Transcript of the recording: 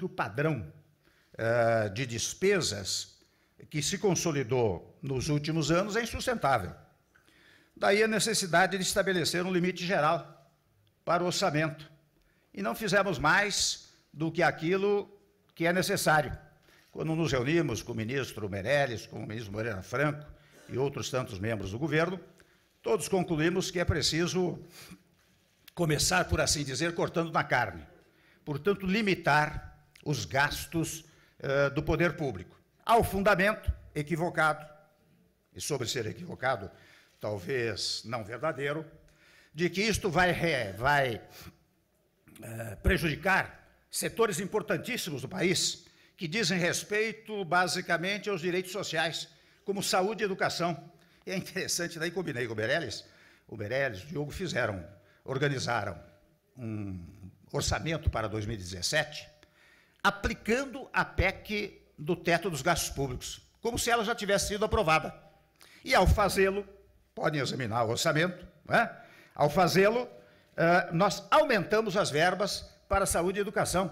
do padrão uh, de despesas que se consolidou nos últimos anos é insustentável. Daí a necessidade de estabelecer um limite geral para o orçamento. E não fizemos mais do que aquilo que é necessário. Quando nos reunimos com o ministro Meirelles, com o ministro Moreira Franco e outros tantos membros do governo, todos concluímos que é preciso começar, por assim dizer, cortando na carne. Portanto, limitar os gastos eh, do poder público. Ao fundamento equivocado, e sobre ser equivocado, talvez não verdadeiro, de que isto vai, vai eh, prejudicar setores importantíssimos do país, que dizem respeito basicamente aos direitos sociais, como saúde e educação. E é interessante, daí combinei com o Meirelles, o Meirelles, o Diogo fizeram, organizaram um orçamento para 2017, aplicando a PEC do teto dos gastos públicos, como se ela já tivesse sido aprovada. E ao fazê-lo, podem examinar o orçamento, né? ao fazê-lo, eh, nós aumentamos as verbas para saúde e educação.